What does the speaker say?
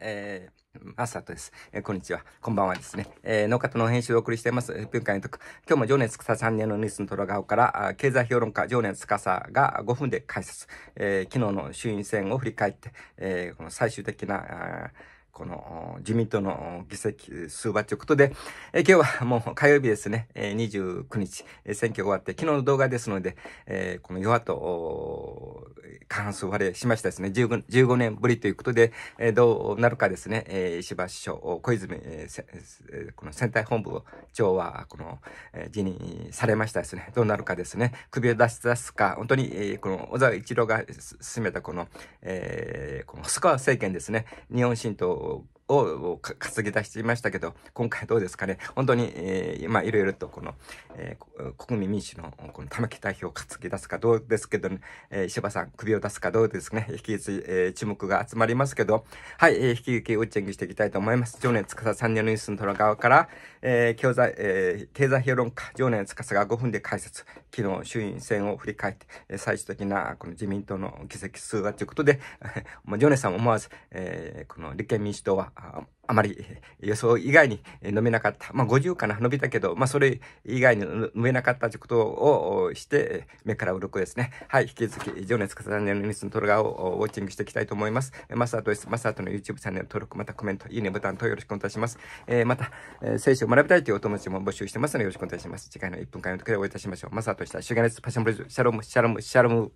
えー、マスタートです。えー、こんにちは。こんばんはですね。えー、農家との編集をお送りしています。文化にと今日も情熱かさ3年のニュースのトラガオから、経済評論家情熱司が5分で解説。えー、昨日の衆院選を振り返って、えー、この最終的な、この自民党の議席数はということで、え今日は もう火曜日ですね、え29日、選挙終わって、昨日の動画ですので、えこの与野党過半数割れしましたですね。15, 15年ぶりということで、えー、どうなるかですね、えー、石破首相、小泉、えーこの選対本部長は、この、えー、辞任されましたですね。どうなるかですね。首を出し出すか、本当に、えー、この小沢一郎が進めたこの、えー、このスコア政権ですね。日本新党を担ぎ出していましたけど、今回どうですかね。本当に、えー、まあ、いろいろとこの、えー、国民民主のこの玉木代表を担ぎ出すかどうですけどね、えー、石破さん首を出すかどうですね。引き続き、えー、注目が集まりますけど、はい、えー、引き続きウォッチングしていきたいと思います。常年司さんのニュースの虎側から、えー、教材、えー、経済評論家、常年司が5分で解説、昨日衆院選を振り返って、えー、最終的なこの自民党の議席数がということで、まあ、常年さんも思わず、えー、この立憲民主党はあまり予想以外に飲めなかった。まあ、50かな、伸びたけど、まあ、それ以外に飲めなかったということをして、目から鱗ですね。はい、引き続き、情熱重ねのニュースのトロガーをウォッチングしていきたいと思います。マスターとです。マスターとの YouTube チャンネル登録、またコメント、いいねボタンとよろしくお願いします。えー、また、えー、聖書を学びたいというお友達も募集してますのでよろしくお願いします。次回の1分間の時でお会いいたしましょう。マスターとした、ガネス、パシャンブルズ、シャロム、シャロム、シャロム。